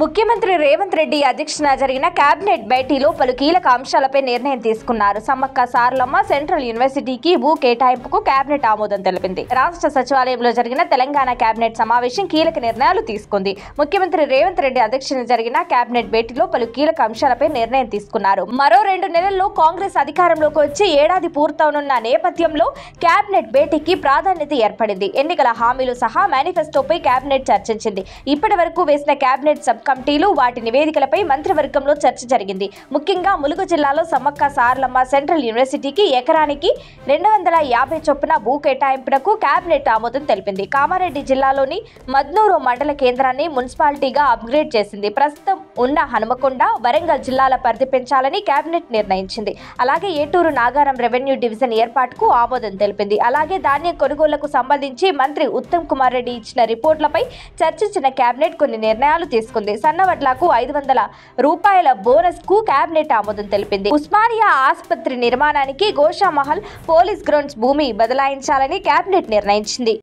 ముఖ్యమంత్రి రేవంత్ రెడ్డి అధ్యక్షన జరిగిన కేబినెట్ భేటీలో పలు కీలక అంశాలపై నిర్ణయం తీసుకున్నారు సమ్మక్క సార్లమ్మ సెంట్రల్ యూనివర్సిటీకి భూ కేటాయింపుకు కేబినెట్ ఆమోదం తెలిపింది రాష్ట్ర సచివాలయంలో జరిగిన తెలంగాణ కేబినెట్ సమావేశం కీలక నిర్ణయాలు తీసుకుంది ముఖ్యమంత్రి రేవంత్ రెడ్డి అధ్యక్షన జరిగిన కేబినెట్ భేటీలో పలు కీలక అంశాలపై నిర్ణయం తీసుకున్నారు మరో రెండు నెలల్లో కాంగ్రెస్ అధికారంలోకి వచ్చి ఏడాది పూర్తవనున్న నేపథ్యంలో కేబినెట్ భేటీకి ప్రాధాన్యత ఏర్పడింది ఎన్నికల హామీలు సహా మేనిఫెస్టోపై కేబినెట్ చర్చించింది ఇప్పటి వరకు వేసిన కేబినెట్ సబ్ కమిటీలు వాటి నివేదికలపై మంత్రివర్గంలో చర్చ జరిగింది ముఖ్యంగా ములుగు జిల్లాలో సమ్మక్క సారలమ్మ సెంట్రల్ యూనివర్సిటీకి ఎకరానికి రెండు వందల యాభై చొప్పున భూ కేటాయింపునకు కేబినెట్ ఆమోదం తెలిపింది కామారెడ్డి జిల్లాలోని మద్నూరు మండల కేంద్రాన్ని మున్సిపాలిటీగా అప్గ్రేడ్ చేసింది ప్రస్తుతం ఉన్న హనుమకొండ వరంగల్ జిల్లాల పరిధి పెంచాలని కేబినెట్ నిర్ణయించింది అలాగే ఏటూరు నాగారం రెవెన్యూ డివిజన్ ఏర్పాటుకు ఆమోదం తెలిపింది అలాగే ధాన్యం కొనుగోళ్లకు సంబంధించి మంత్రి ఉత్తమ్ కుమార్ రెడ్డి ఇచ్చిన రిపోర్ట్లపై చర్చించిన కేబినెట్ కొన్ని నిర్ణయాలు తీసుకుంది సన్నవడ్లకు ఐదు వందల రూపాయల బోనస్ కు కేబినెట్ ఆమోదం తెలిపింది ఉస్మానియా ఆసుపత్రి నిర్మాణానికి గోషామహల్ పోలీస్ గ్రౌండ్స్ భూమి బదలాయించాలని కేబినెట్ నిర్ణయించింది